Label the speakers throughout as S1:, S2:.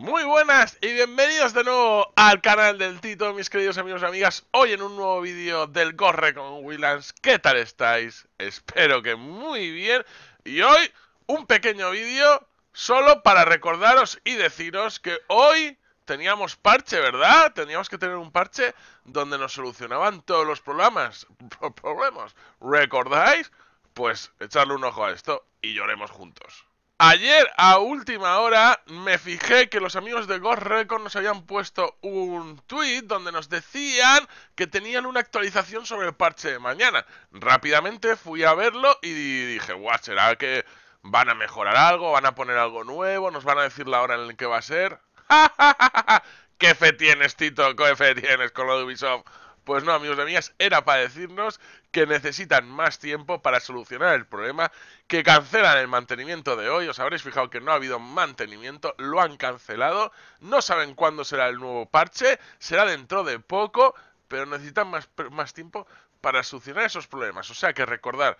S1: Muy buenas y bienvenidos de nuevo al canal del Tito, mis queridos amigos y amigas. Hoy en un nuevo vídeo del Gorre con Willans. ¿Qué tal estáis? Espero que muy bien. Y hoy un pequeño vídeo solo para recordaros y deciros que hoy teníamos parche, ¿verdad? Teníamos que tener un parche donde nos solucionaban todos los problemas. problemas. ¿Recordáis? Pues echarle un ojo a esto y lloremos juntos. Ayer a última hora me fijé que los amigos de Ghost Record nos habían puesto un tweet donde nos decían que tenían una actualización sobre el parche de mañana. Rápidamente fui a verlo y dije, guau, ¿será que van a mejorar algo? ¿Van a poner algo nuevo? ¿Nos van a decir la hora en la que va a ser? ¡Ja, ja, ja, ja! qué fe tienes, Tito! ¡Qué fe tienes con lo de Ubisoft! Pues no, amigos de amigas, era para decirnos que necesitan más tiempo para solucionar el problema, que cancelan el mantenimiento de hoy, os habréis fijado que no ha habido mantenimiento, lo han cancelado, no saben cuándo será el nuevo parche, será dentro de poco, pero necesitan más, más tiempo para solucionar esos problemas. O sea que recordar,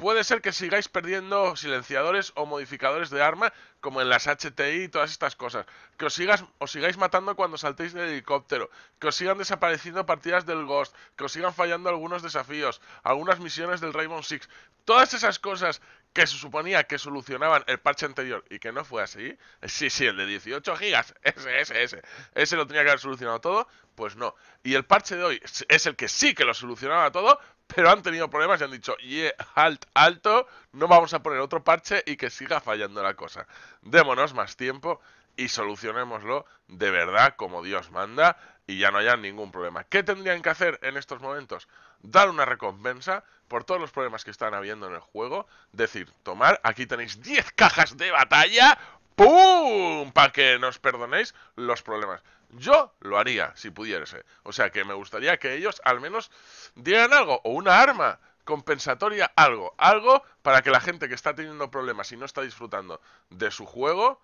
S1: Puede ser que sigáis perdiendo silenciadores o modificadores de arma, como en las HTI y todas estas cosas. Que os, sigas, sigáis matando cuando saltéis del helicóptero. Que os sigan desapareciendo partidas del Ghost. Que os sigan fallando algunos desafíos, algunas misiones del Rainbow Six. Todas esas cosas que se suponía que solucionaban el parche anterior y que no fue así. Sí, sí, el de 18 gigas. Ese, ese, ese. Ese lo tenía que haber solucionado todo. Pues no. Y el parche de hoy es el que sí que lo solucionaba todo, pero han tenido problemas y han dicho, yeah, halt, alto, no vamos a poner otro parche y que siga fallando la cosa. Démonos más tiempo y solucionémoslo de verdad como Dios manda y ya no haya ningún problema. ¿Qué tendrían que hacer en estos momentos? Dar una recompensa por todos los problemas que están habiendo en el juego. Decir, tomar, aquí tenéis 10 cajas de batalla, ¡pum! Para que nos perdonéis los problemas. Yo lo haría, si pudiese. Eh. O sea que me gustaría que ellos al menos dieran algo, o una arma compensatoria, algo. Algo para que la gente que está teniendo problemas y no está disfrutando de su juego,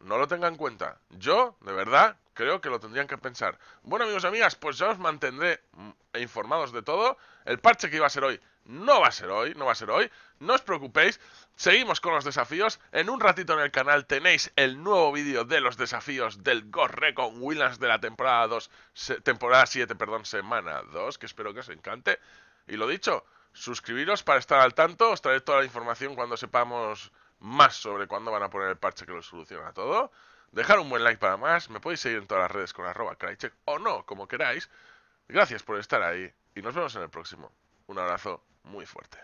S1: no lo tenga en cuenta. Yo, de verdad, creo que lo tendrían que pensar. Bueno, amigos y amigas, pues ya os mantendré mm, informados de todo. El parche que iba a ser hoy no va a ser hoy, no va a ser hoy. No os preocupéis, seguimos con los desafíos. En un ratito en el canal tenéis el nuevo vídeo de los desafíos del Ghost Recon Williams de la temporada 2, temporada 7, perdón, semana 2, que espero que os encante. Y lo dicho, suscribiros para estar al tanto, os traeré toda la información cuando sepamos más sobre cuándo van a poner el parche que lo soluciona todo. Dejar un buen like para más, me podéis seguir en todas las redes con arroba crycheck o no, como queráis. Gracias por estar ahí y nos vemos en el próximo. Un abrazo muy fuerte.